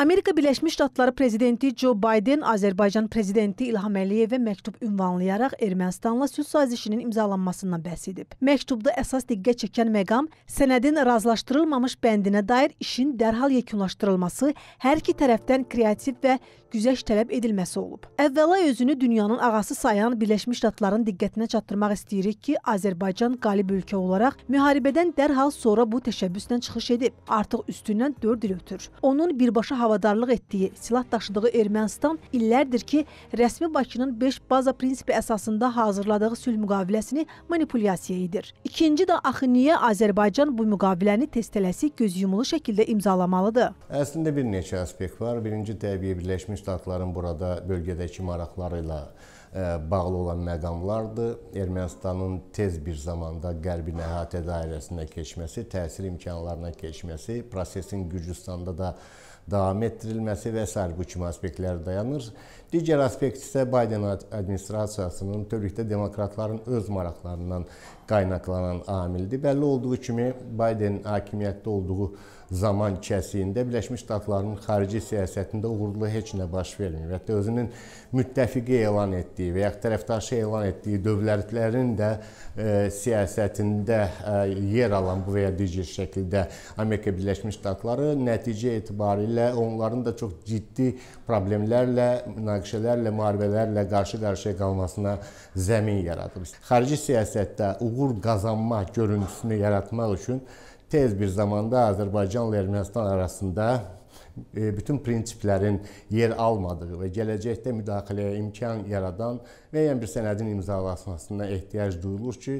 Amerika Birləşmiş Ştatları prezidenti Joe Biden Azərbaycan prezidenti İlham Əliyevə məktub ünvanlayaraq Ermənistanla sülh sazişinin imzalanmasından bəhs edib. Məktubda əsas diqqət çəkən məqam sənədin razılaşdırılmamış bəndinə dair işin dərhal yekunlaşdırılması, hər iki tərəfdən kreativ və güzəş tələb edilməsi olub. Əvvəla özünü dünyanın ağası sayan Birləşmiş Ştatların diqqətinə çatdırmaq istəyirik ki, Azərbaycan qalib ölkə olaraq müharibədən dərhal sonra bu təşəbbüsdən çıxış edib. Artıq üstündən 4 il ötür. Onun birbaşa havadarlıq etdiyi, silah daşıdığı Ermənistan illərdir ki, rəsmi Bakının 5 baza prinsipi əsasında hazırladığı sülh müqaviləsini manipulyasiya edir. İkinci də axı niyə Azərbaycan bu müqaviləni tez-tələsik göz yumulu şəkildə imzalamalıdır? Əslində bir neçə aspekt var. Birinci təbii Birləşmiş Ştatların burada bölgədəki maraqları ilə E, bağlı olan məqamlardır. Ermənistanın tez bir zamanda qərbi əhatə dairəsinə keçməsi, təsir imkanlarına keçməsi, prosesin Gürcüstanda da davam etdirilməsi və s. bu kimi aspektlər dayanır. Digər aspekt isə Biden administrasiyasının bütövlükdə demokratların öz maraqlarından qaynaqlanan amildir. Bəlli olduğu kimi Biden hakimiyyətdə olduğu zaman kəsiyində Birləşmiş Ştatların xarici siyasətində uğurlu heç nə baş vermir. Hətta özünün müttəfiqi elan etdiyi və ya tərəfdaşı elan etdiyi dövlətlərin də e, siyasətində e, yer alan bu və ya digər şəkildə Amerika Birləşmiş Ştatları nəticə etibarilə onların da çox ciddi problemlərlə, münaqişələrlə, müharibələrlə qarşı-qarşıya qalmasına zəmin yaradıb. Xarici siyasətdə uğur uğur qazanma görüntüsünü yaratmaq üçün tez bir zamanda Azərbaycanla Ermənistan arasında e, bütün prinsiplərin yer almadığı və gələcəkdə müdaxiləyə imkan yaradan müəyyən bir sənədin imzalanmasına ehtiyac duyulur ki,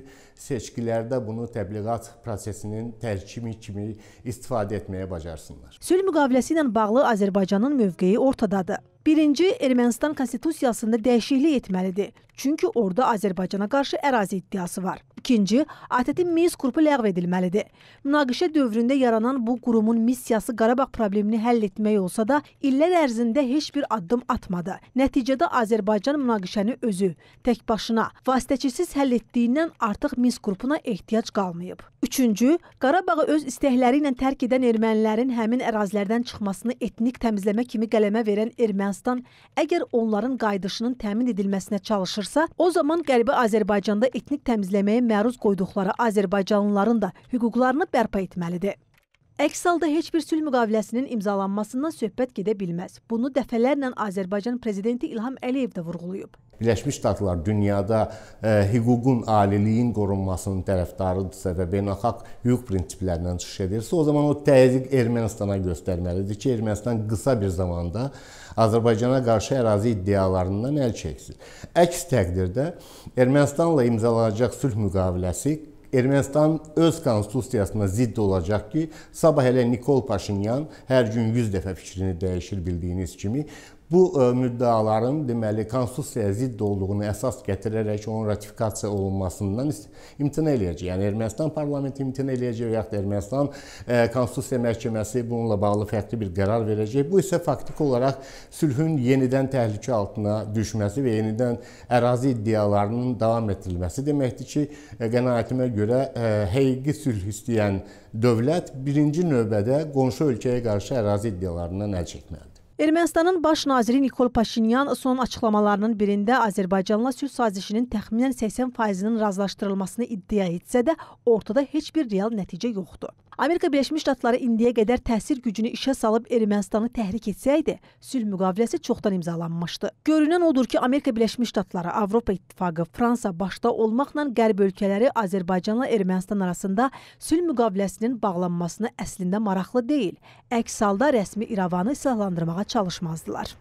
seçkilərdə bunu təbliğat prosesinin tərkibi kimi istifadə etməyə bacarsınlar. Sülh müqaviləsi ilə bağlı Azərbaycanın mövqeyi ortadadır. Birinci, Ermənistan konstitusiyasında dəyişiklik etməlidir. Çünki orada Azərbaycana qarşı ərazi iddiası var. İkinci, ATƏT-in Minsk qrupu ləğv edilməlidir. Münaqişə dövründə yaranan bu qurumun missiyası Qarabağ problemini həll etmək olsa da, illər ərzində heç bir addım atmadı. Nəticədə Azərbaycan münaqişəni özü, tək başına, vasitəçisiz həll etdiyindən artıq Minsk qrupuna ehtiyac qalmayıb. Üçüncü, Qarabağı öz istəkləri ilə tərk edən ermənilərin həmin ərazilərdən çıxmasını etnik təmizləmə kimi qələmə verən Ermənistan, əgər onların qaydışının təmin edilməsinə çalışırsa, o zaman Qərbi Azərbaycanda etnik təmizləməyə məhv məruz qoyduqları azərbaycanlıların da hüquqlarını bərpa etməlidir. Əks halda heç bir sülh müqaviləsinin imzalanmasından söhbət gedə bilməz. Bunu dəfələrlə Azərbaycan prezidenti İlham Əliyev də vurğulayıb. Birləşmiş Ştatlar dünyada ə, e, hüququn aliliyin qorunmasının tərəfdarıdırsa və beynəlxalq hüquq prinsiplərindən çıxış edirsə, o zaman o təzyiq Ermənistana göstərməlidir ki, Ermənistan qısa bir zamanda Azərbaycana qarşı ərazi iddialarından əl çəksin. Əks təqdirdə Ermənistanla imzalanacaq sülh müqaviləsi Ermənistan öz konstitusiyasına zidd olacaq ki, sabah elə Nikol Paşinyan hər gün 100 dəfə fikrini dəyişir bildiyiniz kimi. Bu e, müddəaların deməli konstitusiyaya zidd olduğunu əsas gətirərək onun ratifikasiya olunmasından imtina eləyəcək. Yəni Ermənistan parlamenti imtina eləyəcək və ya da Ermənistan e, konstitusiya məhkəməsi bununla bağlı fərqli bir qərar verəcək. Bu isə faktiki olaraq sülhün yenidən təhlükə altına düşməsi və yenidən ərazi iddialarının davam etdirilməsi deməkdir ki, e, qənaətimə görə həqiqi sülh istəyən dövlət birinci növbədə qonşu ölkəyə qarşı ərazi iddialarından əl çəkməlidir. Ermənistanın baş naziri Nikol Paşinyan son açıqlamalarının birində Azərbaycanla sülh sazişinin təxminən 80%-nin razılaşdırılmasını iddia etsə də, ortada heç bir real nəticə yoxdur. Amerika Birləşmiş Ştatları indiyə qədər təsir gücünü işə salıb Ermənistanı təhrik etsəydi, sülh müqaviləsi çoxdan imzalanmışdı. Görünən odur ki, Amerika Birləşmiş Ştatları, Avropa İttifaqı, Fransa başda olmaqla qərb ölkələri Azərbaycanla Ermənistan arasında sülh müqaviləsinin bağlanmasını əslində maraqlı deyil. Əks halda rəsmi İrəvanı silahlandırmağa çalışmazdılar.